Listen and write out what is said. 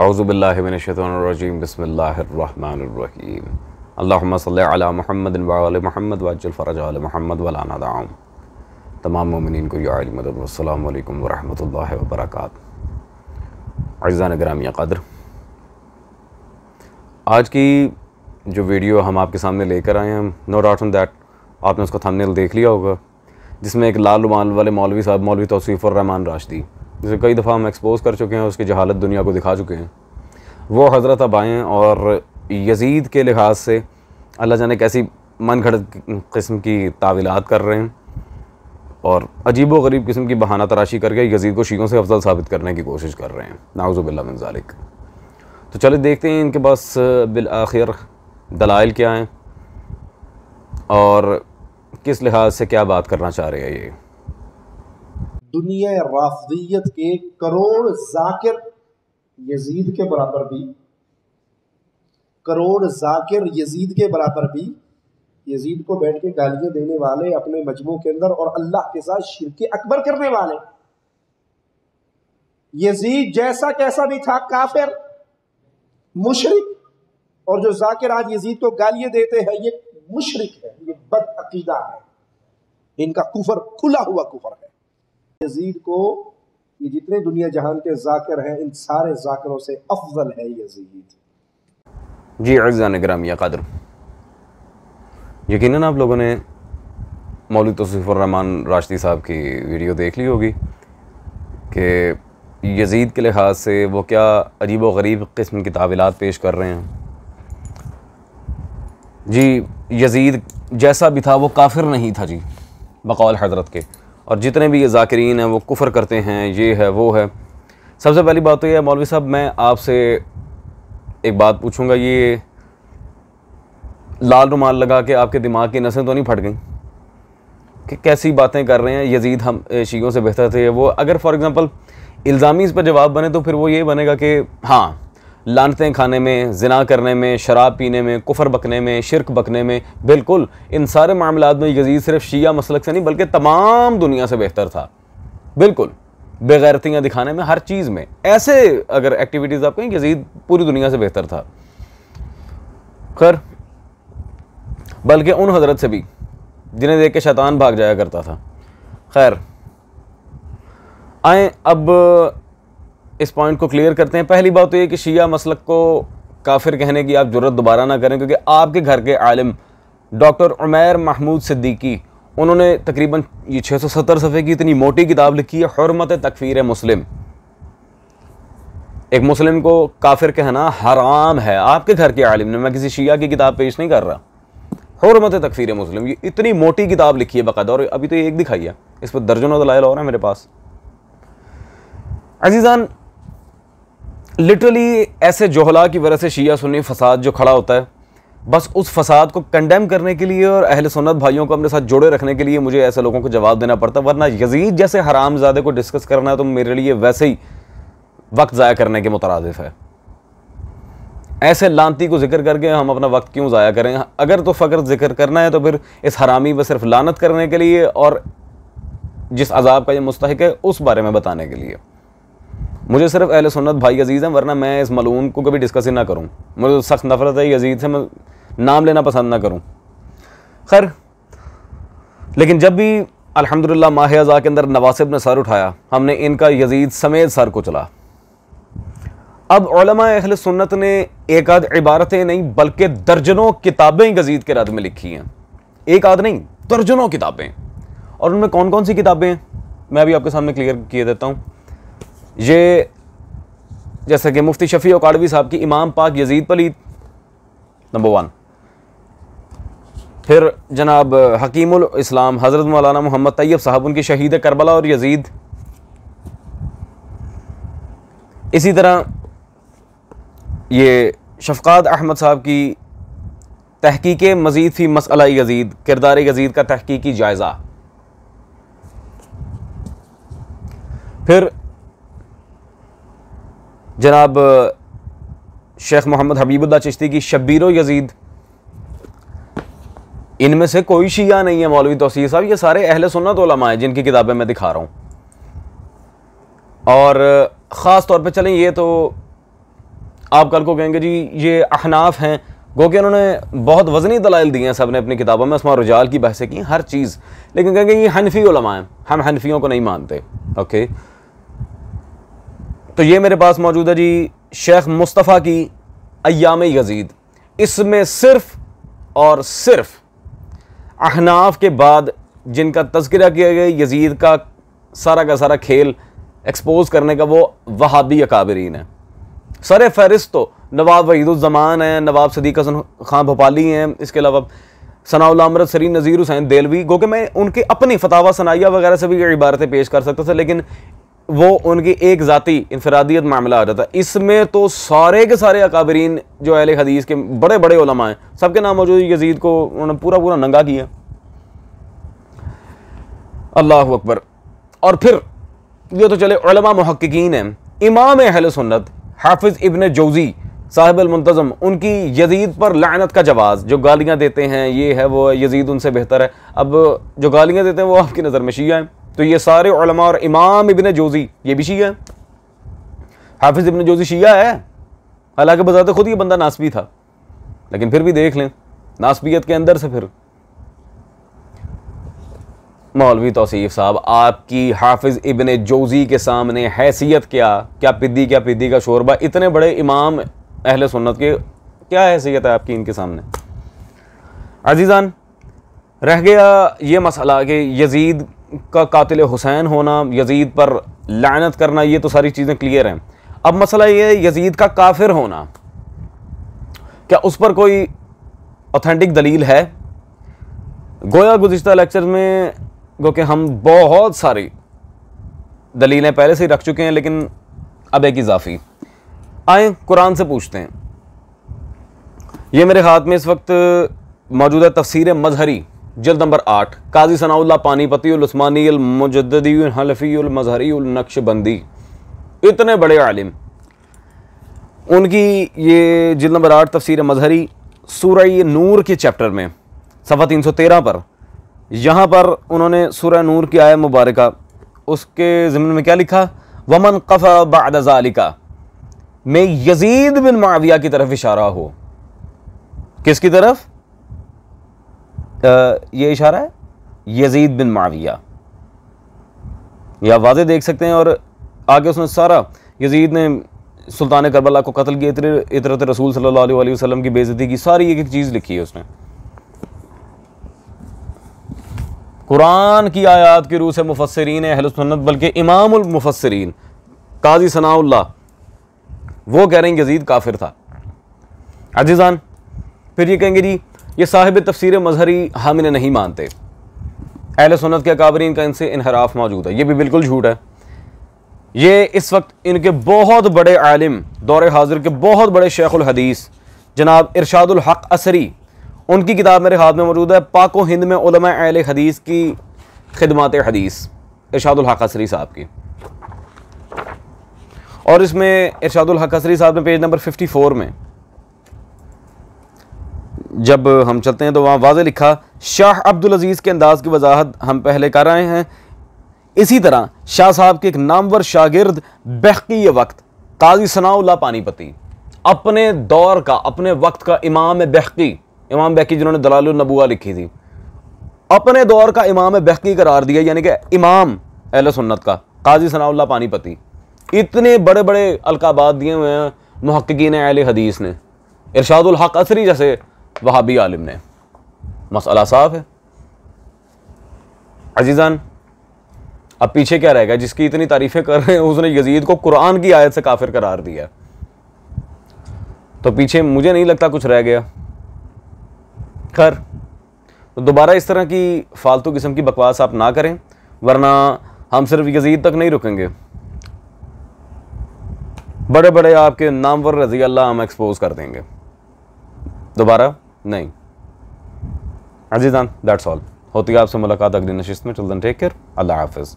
अज़ुबिल्लिमिनशतरजीम बसमीम अल्लाम महमद वाल महमद वाजलफ़रज महमद वलानादाम तमाम ममिन को या मदद वबरक अज़ान ग्रामी कदर आज की जो वीडियो हम आपके सामने लेकर आए हैं नो डाउट ऑन दैट आपने उसका थमनेल देख लिया होगा जिसमें एक लाल रुमाल वाले मौलवी साहब मौलवी तोसीफ़ुररहमान राशदी जिसे कई दफ़ा हम एक्सपोज कर चुके हैं उसकी जहालत दुनिया को दिखा चुके हैं वो हज़रत अब आएँ और यजीद के लिहाज से अल्लाह जाने कैसी मन घड़त किस्म की तावीलात कर रहे हैं और अजीब व गरीब किस्म की बहाना तराशी करके यजीद को शीयों से अफजल साबित करने की कोशिश कर रहे हैं नाउज़बिल्ला मंजालिक तो चले देखते हैं इनके पास बिल आखिर दलाइल क्या हैं और किस लिहाज से क्या बात करना चाह रहे हैं ये दुनिया राफजियत के करोड़ जाकिर यजीद के बराबर भी करोड़ जाकिर यजीद के बराबर भी यजीद को बैठ के गालियां देने वाले अपने मजमू के अंदर और अल्लाह के साथ शिरक अकबर करने वाले यजीद जैसा कैसा भी था काफिर मुशरक और जो जाकिर आज यजीद को गालिये देते हैं ये मुशरक है ये बदअीदा है इनका कुफर खुला हुआ कुफर है यजीद को ये जितने दुनिया जहान के जाकर हैं इन सारे जाकरों से अफजल है यजीद जी अजान ग्राम या कदर यकीन आप लोगों ने मौलिक तोफ़ुररहमान राशदी साहब की वीडियो देख ली होगी कि यजीद के लिहाज से वो क्या अजीब व गरीब किस्म की तावीलत पेश कर रहे हैं जी यजीद जैसा भी था वो काफिर नहीं था जी बकौल हजरत के और जितने भी ये जाकरीन हैं वो कुफर करते हैं ये है वो है सबसे पहली बात तो ये है मौलवी साहब मैं आपसे एक बात पूछूंगा ये लाल रुमाल लगा के आपके दिमाग की नसें तो नहीं फट गई कि कैसी बातें कर रहे हैं यजीद हम शीयों से बेहतर थे वो अगर फॉर एग्ज़ाम्पल इल्ज़ामी इस पर जवाब बने तो फिर वो ये बनेगा कि हाँ लानतें खाने में जना करने में शराब पीने में कुफर बकने में शिरक बकने में बिल्कुल इन सारे मामला में यजीद सिर्फ शिया मसलक से नहीं बल्कि तमाम दुनिया से बेहतर था बिल्कुल बेगैरतियाँ दिखाने में हर चीज़ में ऐसे अगर एक्टिविटीज़ आप कहें यजीद पूरी दुनिया से बेहतर था खैर बल्कि उन हजरत से भी जिन्हें देख के शैतान भाग जाया करता था खैर आए अब इस पॉइंट को क्लियर करते हैं पहली बात तो ये कि शिया मसलक को काफिर कहने की आप जरूरत दोबारा ना करें क्योंकि आपके घर के आलिम डॉक्टर उमैर महमूद सिद्दीकी उन्होंने तकरीबन ये 670 सफ़े की इतनी मोटी किताब लिखी है हरमत तकफीर मुस्लिम एक मुस्लिम को काफिर कहना हराम है आपके घर के आलिम ने मैं किसी शिया की किताब पेश नहीं कर रहा हरमत तकफीर मुस्लिम ये इतनी मोटी किताब लिखी है बकायदा और अभी तो ये एक दिखाई है इस पर दर्जनों दलाइल और है मेरे पास अजीज़ान लिटरली ऐसे जोहला की वजह से शिया सुन्नी फसाद जो खड़ा होता है बस उस फसाद को कंडेम करने के लिए और अहल सुन्नत भाइयों को अपने साथ जोड़े रखने के लिए मुझे ऐसे लोगों को जवाब देना पड़ता वरना यजीद जैसे हरामजादे को डिस्कस करना है तो मेरे लिए वैसे ही वक्त ज़ाया करने के मुतरद है ऐसे लानती को जिक्र करके हम अपना वक्त क्यों ज़ाया करें अगर तो फ़कर जिक्र करना है तो फिर इस हरामी पर सिर्फ लानत करने के लिए और जिस अजाब का ये मुस्तक है उस बारे में बताने के लिए मुझे सिर्फ अहल सुन्नत भाई अजीज़ हैं वरना मैं इस मलूम को कभी डिस्कस ही ना करूँ मुझे सख्त नफरत है अजीज़ से मैं नाम लेना पसंद ना करूँ खैर लेकिन जब भी अल्हम्दुलिल्लाह माह अज़ा के अंदर नवासिब ने सर उठाया हमने इनका यजीद समेत सर को चला अब अहल सुन्नत ने एक आध इबारतें नहीं बल्कि दर्जनों किताबें गजीद के रद में लिखी हैं एक आध नहीं दर्जनों किताबें और उनमें कौन कौन सी किताबें हैं मैं अभी आपके सामने क्लियर किए देता हूँ ये जैसा कि मुफ्ती शफी काड़वी साहब की इमाम पाक यजीद पलीद नंबर वन फिर जनाब हकीमुल इस्लाम हज़रत मौलाना मोहम्मद तैयब साहब उनकी शहीद करबला और यजीद इसी तरह ये शफकात अहमद साहब की तहकीक मज़ीद फ़ी मसला यजीद किरदार यजीद का तहकीकी जायज़ा फिर जनाब शेख मोहम्मद हबीबुल्ला चिश्ती की शब्बीर यजीद इनमें से कोई शिया नहीं है मौलवी तोसी साहब ये सारे अहल सुन्नत ओलमा हैं जिनकी किताबें मैं दिखा रहा हूँ और ख़ास तौर पे चलें ये तो आप कल को कहेंगे जी ये अहनाफ हैं गो कि उन्होंने बहुत वजनी दलाइल दिए हैं सब ने अपनी किताबों में उसमें रुजाल की बहसें की हर चीज़ लेकिन कहेंगे ये हनफी ओलमा हैं हम हनफियों को नहीं मानते ओके तो ये मेरे पास मौजूद है जी शेख मुस्तफ़ा की अयाम यजीद इसमें सिर्फ और सिर्फ अहनाफ के बाद जिनका तस्करा किया गया यजीद का सारा का सारा खेल एक्सपोज करने का वो वहाबी अकाबरीन है सर फहरिस्त तो नवाब वहीदुलजमान हैं नवाब सदीक हसन खां भोपाली हैं इसके अलावा अमृत सरी नज़ीर हुसैन देलवी गो कि मैं उनके अपनी फतावा सनाइया वगैरह से भी इबारतें पेश कर सकता था लेकिन वो उनकी एक ज़ाती इनफरादियत मामला आ जाता है इसमें तो सारे के सारे अकाबरीन जो अहले हदीस के बड़े बड़े उलमा हैं सबके नाम मौजूद यजीद को उन्होंने पूरा पूरा नंगा किया अल्लाह अकबर और फिर ये तो चले उलमा महक्कीन हैं इमाम अहल सुन्नत हाफिज़ इबन जौज़ी साहिब मुंतज़म उनकी यजीद पर लानत का जवाब जो गालियाँ देते हैं ये है वो यजीद उनसे बेहतर है अब जो गालियाँ देते हैं वो आपकी नज़र में शिया हैं तो ये सारे उलमा और इमाम इबन जोजी ये भी शिया है हाफिज़ इबन जोजी शिया है हालांकि बजात खुद ये बंदा नासबी था लेकिन फिर भी देख लें नासबियत के अंदर से फिर मौलवी तोसीफ़ साहब आपकी हाफिज़ इबन जोजी के सामने हैसियत क्या क्या पिद्दी क्या पिद्दी का शोरबा इतने बड़े इमाम अहल सुन्नत के क्या हैसियत है आपकी इनके सामने अजीज़ान रह गया ये मसला कि यजीद का कातिल हुसैन होना यजीद पर लानत करना ये तो सारी चीज़ें क्लियर हैं अब मसला ये है यजीद का काफिर होना क्या उस पर कोई ऑथेंटिक दलील है गोया गुज्त लेक्चर में क्योंकि हम बहुत सारी दलीलें पहले से ही रख चुके हैं लेकिन अब एक इजाफी आए कुरान से पूछते हैं ये मेरे हाथ में इस वक्त मौजूदा तफसीर मजहरी जल्द नंबर आठ काजी सनाउल्ला पानीपति उस्मानी मुजदी हलफ़ी मजहरी नक्शबंदी इतने बड़े आलिम उनकी ये जल्द नंबर आठ तफसर मजहरी सूर्य नूर के चैप्टर में सफ़ा तीन सौ तेरह पर यहाँ पर उन्होंने सूर्य नूर की आय मुबारक उसके ज़मन में क्या लिखा वमन कफ़ा बदजालिका में यजीद बिन माविया की तरफ इशारा हो किसकी तरफ ये इशारा है यजीद बिन माविया या वाजे देख सकते हैं और आगे उसने सारा यजीद ने सुल्तान करबला को कत्ल किया इतरत रसूल सल्लल्लाहु अलैहि वसल्लम की बेजती की सारी एक एक चीज़ लिखी है उसने कुरान की आयात की रूह से मुफसरीन अहलसन्नत बल्कि इमामफसरीन काजी सनाउल्ला वो कह रहे हैं यजीद काफिर था अजीज़ान फिर ये कहेंगे जी ये साहिब तफसर मजहरी हम इन्हें नहीं मानते अहल सुनत के अकाबरीन का इनसे इनहराफ मौजूद है ये भी बिल्कुल झूठ है ये इस वक्त इनके बहुत बड़े आलिम दौरे हाजिर के बहुत बड़े शेखुल हदीस जनाब इरशादुल हक असरी उनकी किताब मेरे हाथ में मौजूद है पाको हिंद में उलमा अहल हदीस की खिदमत हदीस इरशादुल हक असरी साहब की और इसमें इरशादुल हक असरी साहब ने पेज नंबर 54 में जब हम चलते हैं तो वहाँ वाज लिखा शाह अब्दुल अजीज़ के अंदाज़ की वजाहत हम पहले कर रहे हैं इसी तरह शाह साहब के एक नामवर शागिर्द बहकी वक्त काजी सनाउल्ला पानीपति अपने दौर का अपने वक्त का इमाम बहकी इमाम बहकी जिन्होंने दलाल नबुआ लिखी थी अपने दौर का इमाम बहकी करार दिया यानी कि इमाम अहल सुन्नत का काजी सनाउल्ला पानीपति इतने बड़े बड़े अलकाबाद दिए हुए हैं महक्कीन अहल हदीस ने इरशादुल हक असरी जैसे वहाबी आलिम ने मसला साफ है अजीज़ान अब पीछे क्या रहेगा जिसकी इतनी तारीफ़ें कर रहे हैं उसने यजीद को कुरान की आयत से काफिर करार दिया तो पीछे मुझे नहीं लगता कुछ रह गया खैर तो दोबारा इस तरह की फालतू किस्म की बकवास आप ना करें वरना हम सिर्फ यजीद तक नहीं रुकेंगे बड़े बड़े आपके नामवर रजी अल्लाह हम एक्सपोज कर देंगे दोबारा नहीं अजीज़ान दैट्स ऑल होती है आपसे मुलाकात अगली नशिस्त में चल टेक केयर अल्लाह हाफिज़